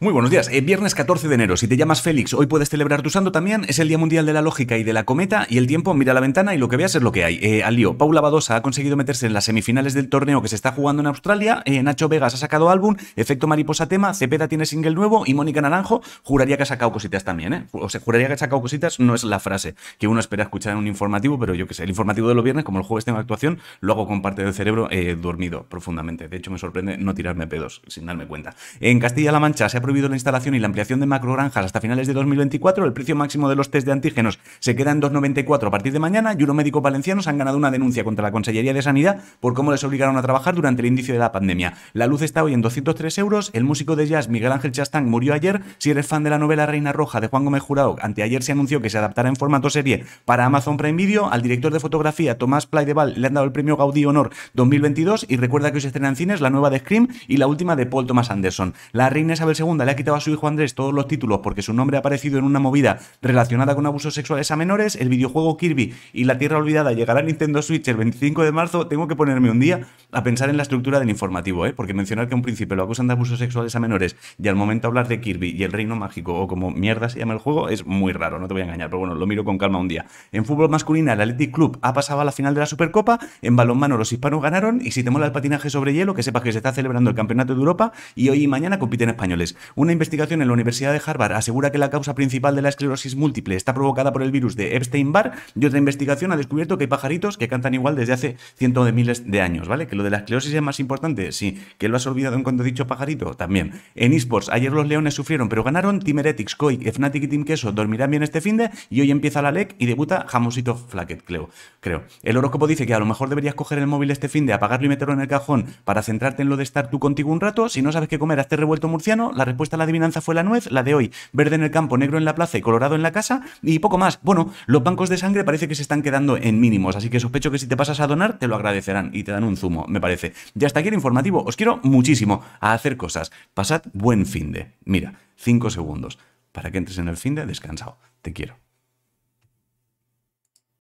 Muy buenos días. Eh, viernes 14 de enero. Si te llamas Félix, hoy puedes celebrar tu santo también. Es el Día Mundial de la Lógica y de la Cometa. Y el tiempo, mira la ventana y lo que veas es lo que hay. Eh, al lío. Paula Badosa ha conseguido meterse en las semifinales del torneo que se está jugando en Australia. Eh, Nacho Vegas ha sacado álbum. Efecto Mariposa tema. Cepeda tiene single nuevo. Y Mónica Naranjo juraría que ha sacado cositas también, ¿eh? O sea, juraría que ha sacado cositas. No es la frase que uno espera escuchar en un informativo, pero yo que sé. El informativo de los viernes, como el jueves tengo actuación, lo hago con parte del cerebro eh, dormido profundamente. De hecho, me sorprende no tirarme pedos sin darme cuenta. En Castilla-La Mancha se ha prohibido la instalación y la ampliación de macrogranjas hasta finales de 2024. El precio máximo de los test de antígenos se queda en 2,94 a partir de mañana. Y unos médicos valencianos han ganado una denuncia contra la Consellería de Sanidad por cómo les obligaron a trabajar durante el inicio de la pandemia. La luz está hoy en 203 euros. El músico de jazz Miguel Ángel Chastán murió ayer. Si eres fan de la novela Reina Roja de Juan Gómez Jurado, anteayer se anunció que se adaptará en formato serie para Amazon Prime Video. Al director de fotografía Tomás Plaideval le han dado el premio Gaudí Honor 2022. Y recuerda que hoy se estrena en cines la nueva de Scream y la última de Paul Thomas Anderson. La reina Isabel II le ha quitado a su hijo Andrés todos los títulos porque su nombre ha aparecido en una movida relacionada con abusos sexuales a menores, el videojuego Kirby y La Tierra Olvidada llegará a Nintendo Switch el 25 de marzo, tengo que ponerme un día a pensar en la estructura del informativo, ¿eh? porque mencionar que un príncipe lo acusan de abusos sexuales a menores y al momento hablar de Kirby y el Reino Mágico o como mierda se llama el juego es muy raro, no te voy a engañar, pero bueno, lo miro con calma un día. En fútbol masculino, el Athletic Club ha pasado a la final de la Supercopa, en balonmano los hispanos ganaron y si te mola el patinaje sobre hielo, que sepas que se está celebrando el Campeonato de Europa y hoy y mañana compiten españoles. Una investigación en la Universidad de Harvard asegura que la causa principal de la esclerosis múltiple está provocada por el virus de Epstein-Barr y otra investigación ha descubierto que hay pajaritos que cantan igual desde hace cientos de miles de años, ¿vale? Que lo de la esclerosis es más importante, sí. Que lo has olvidado en cuanto he dicho pajarito, también. En esports, ayer los leones sufrieron, pero ganaron Team Heretics, Fnatic y Team Queso. Dormirán bien este finde y hoy empieza la LEC y debuta Jamosito Flacket, creo. creo. El horóscopo dice que a lo mejor deberías coger el móvil este finde, apagarlo y meterlo en el cajón para centrarte en lo de estar tú contigo un rato. Si no sabes qué comer, hazte revuelto murciano. La puesta la adivinanza fue la nuez, la de hoy, verde en el campo, negro en la plaza y colorado en la casa, y poco más. Bueno, los bancos de sangre parece que se están quedando en mínimos, así que sospecho que si te pasas a donar, te lo agradecerán y te dan un zumo, me parece. Ya hasta aquí el informativo, os quiero muchísimo a hacer cosas. Pasad buen fin de. Mira, cinco segundos. Para que entres en el fin de descansado. Te quiero.